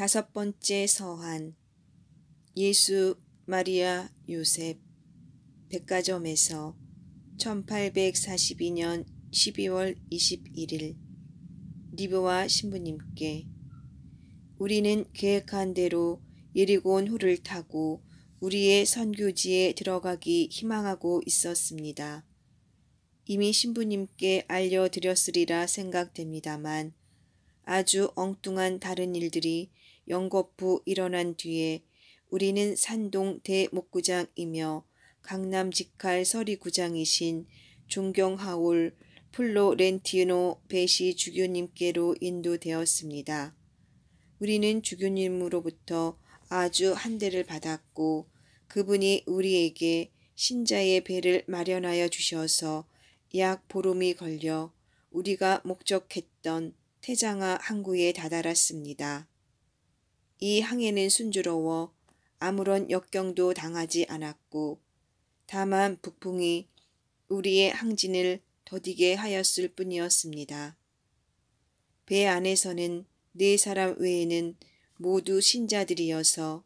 다섯 번째 서한 예수 마리아 요셉 백화점에서 1842년 12월 21일 리브와 신부님께 우리는 계획한 대로 예리곤 호를 타고 우리의 선교지에 들어가기 희망하고 있었습니다. 이미 신부님께 알려드렸으리라 생각됩니다만 아주 엉뚱한 다른 일들이 영거푸 일어난 뒤에 우리는 산동 대목구장이며 강남 직할 서리구장이신 존경하올 플로렌티노 베시 주교님께로 인도되었습니다. 우리는 주교님으로부터 아주 한대를 받았고 그분이 우리에게 신자의 배를 마련하여 주셔서 약 보름이 걸려 우리가 목적했던 태장아 항구에 다다랐습니다. 이 항해는 순조로워 아무런 역경도 당하지 않았고 다만 북풍이 우리의 항진을 더디게 하였을 뿐이었습니다. 배 안에서는 네 사람 외에는 모두 신자들이어서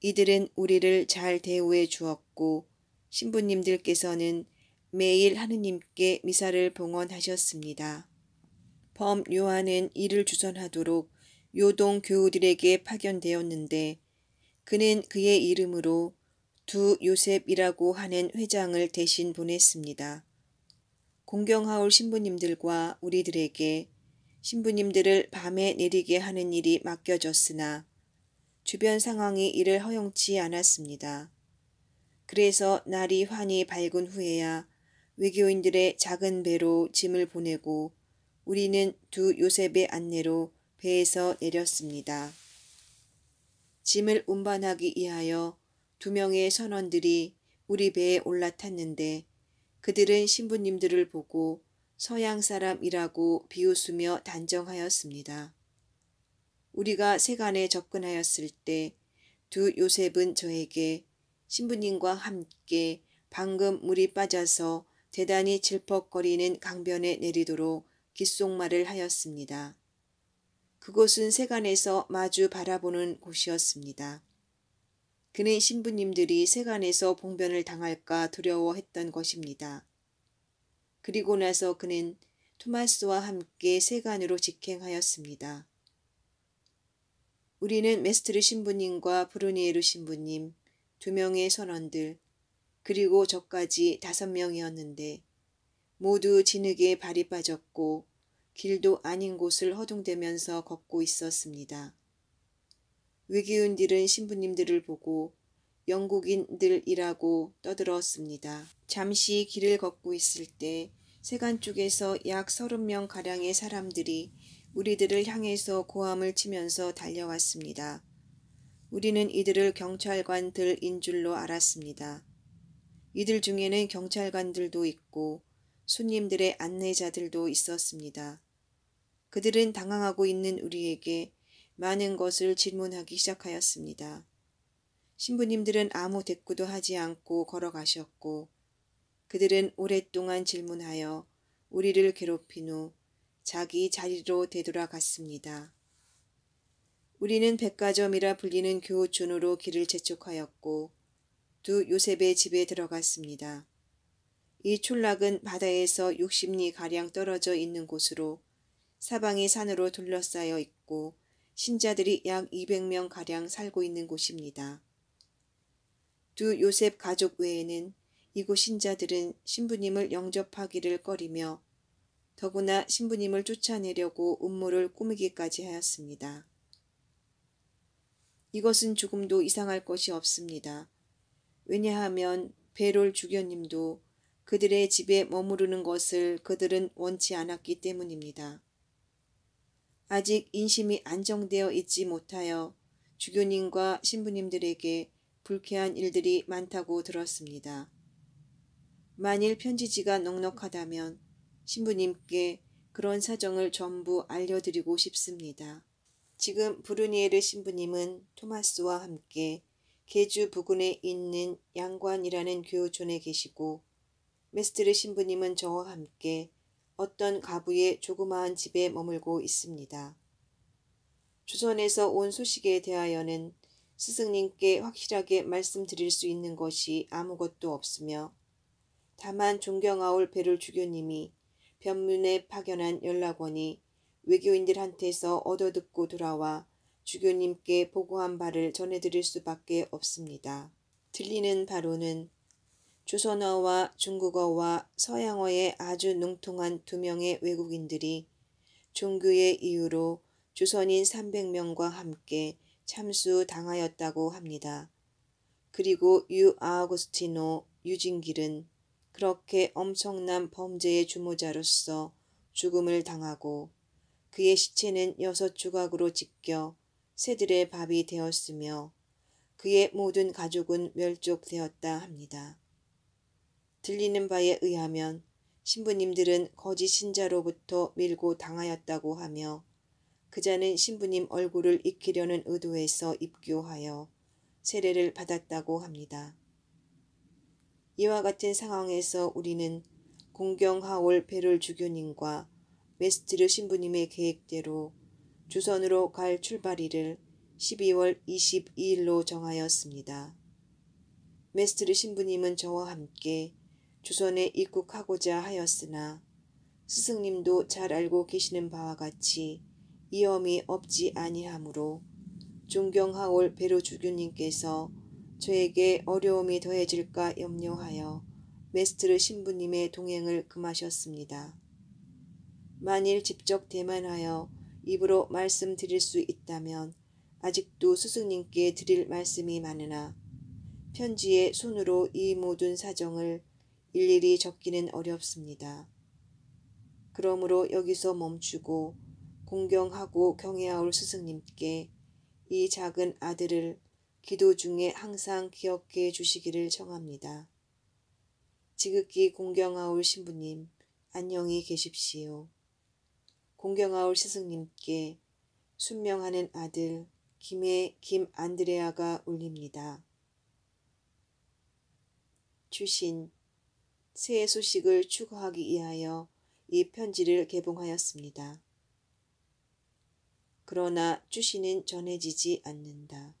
이들은 우리를 잘 대우해 주었고 신부님들께서는 매일 하느님께 미사를 봉헌하셨습니다. 범 요한은 이를 주선하도록 요동 교우들에게 파견되었는데 그는 그의 이름으로 두 요셉이라고 하는 회장을 대신 보냈습니다. 공경하올 신부님들과 우리들에게 신부님들을 밤에 내리게 하는 일이 맡겨졌으나 주변 상황이 이를 허용치 않았습니다. 그래서 날이 환히 밝은 후에야 외교인들의 작은 배로 짐을 보내고 우리는 두 요셉의 안내로 배에서 내렸습니다. 짐을 운반하기 위하여 두 명의 선원들이 우리 배에 올라탔는데 그들은 신부님들을 보고 서양 사람이라고 비웃으며 단정하였습니다. 우리가 세간에 접근하였을 때 두 요셉은 저에게 신부님과 함께 방금 물이 빠져서 대단히 질퍽거리는 강변에 내리도록 귓속말을 하였습니다. 그곳은 세간에서 마주 바라보는 곳이었습니다. 그는 신부님들이 세간에서 봉변을 당할까 두려워했던 것입니다. 그리고 나서 그는 토마스와 함께 세간으로 직행하였습니다. 우리는 메스트르 신부님과 브루니에르 신부님, 두 명의 선원들, 그리고 저까지 다섯 명이었는데 모두 진흙에 발이 빠졌고 길도 아닌 곳을 허둥대면서 걷고 있었습니다. 외기운들은 신부님들을 보고 영국인들이라고 떠들었습니다. 잠시 길을 걷고 있을 때 세간 쪽에서 약 서른 명 가량의 사람들이 우리들을 향해서 고함을 치면서 달려왔습니다. 우리는 이들을 경찰관들인 줄로 알았습니다. 이들 중에는 경찰관들도 있고 손님들의 안내자들도 있었습니다. 그들은 당황하고 있는 우리에게 많은 것을 질문하기 시작하였습니다. 신부님들은 아무 대꾸도 하지 않고 걸어가셨고 그들은 오랫동안 질문하여 우리를 괴롭힌 후 자기 자리로 되돌아갔습니다. 우리는 백과점이라 불리는 교촌으로 길을 재촉하였고 두 요셉의 집에 들어갔습니다. 이 촌락은 바다에서 60리가량 떨어져 있는 곳으로 사방이 산으로 둘러싸여 있고 신자들이 약 200명가량 살고 있는 곳입니다. 두 요셉 가족 외에는 이곳 신자들은 신부님을 영접하기를 꺼리며 더구나 신부님을 쫓아내려고 음모를 꾸미기까지 하였습니다. 이것은 조금도 이상할 것이 없습니다. 왜냐하면 베롤 주교님도 그들의 집에 머무르는 것을 그들은 원치 않았기 때문입니다. 아직 인심이 안정되어 있지 못하여 주교님과 신부님들에게 불쾌한 일들이 많다고 들었습니다. 만일 편지지가 넉넉하다면 신부님께 그런 사정을 전부 알려드리고 싶습니다. 지금 브루니에르 신부님은 토마스와 함께 개주 부근에 있는 양관이라는 교촌에 계시고 메스트르 신부님은 저와 함께 어떤 가부의 조그마한 집에 머물고 있습니다. 조선에서 온 소식에 대하여는 스승님께 확실하게 말씀드릴 수 있는 것이 아무것도 없으며 다만 존경하올 배를 주교님이 변문에 파견한 연락원이 외교인들한테서 얻어듣고 돌아와 주교님께 보고한 바를 전해드릴 수밖에 없습니다. 들리는 바로는 조선어와 중국어와 서양어에 아주 능통한 두 명의 외국인들이 종교의 이유로 조선인 300명과 함께 참수당하였다고 합니다. 그리고 유아우구스티노 유진길은 그렇게 엄청난 범죄의 주모자로서 죽음을 당하고 그의 시체는 여섯 조각으로 찢겨 새들의 밥이 되었으며 그의 모든 가족은 멸족되었다 합니다. 들리는 바에 의하면 신부님들은 거짓 신자로부터 밀고 당하였다고 하며 그자는 신부님 얼굴을 익히려는 의도에서 입교하여 세례를 받았다고 합니다. 이와 같은 상황에서 우리는 공경하올 베를 주교님과 메스트르 신부님의 계획대로 주선으로 갈 출발일을 12월 22일로 정하였습니다. 메스트르 신부님은 저와 함께 조선에 입국하고자 하였으나 스승님도 잘 알고 계시는 바와 같이 이염이 없지 아니하므로 존경하올 베로주교님께서 저에게 어려움이 더해질까 염려하여 메스트르 신부님의 동행을 금하셨습니다. 만일 직접 대만하여 입으로 말씀드릴 수 있다면 아직도 스승님께 드릴 말씀이 많으나 편지에 손으로 이 모든 사정을 일일이 적기는 어렵습니다. 그러므로 여기서 멈추고 공경하고 경외하올 스승님께 이 작은 아들을 기도 중에 항상 기억해 주시기를 청합니다. 지극히 공경하올 신부님, 안녕히 계십시오. 공경하올 스승님께 순명하는 아들 김의 김안드레아가 울립니다. 주신 새해 소식을 추구하기 위하여 이 편지를 개봉하였습니다. 그러나 주시는 전해지지 않는다.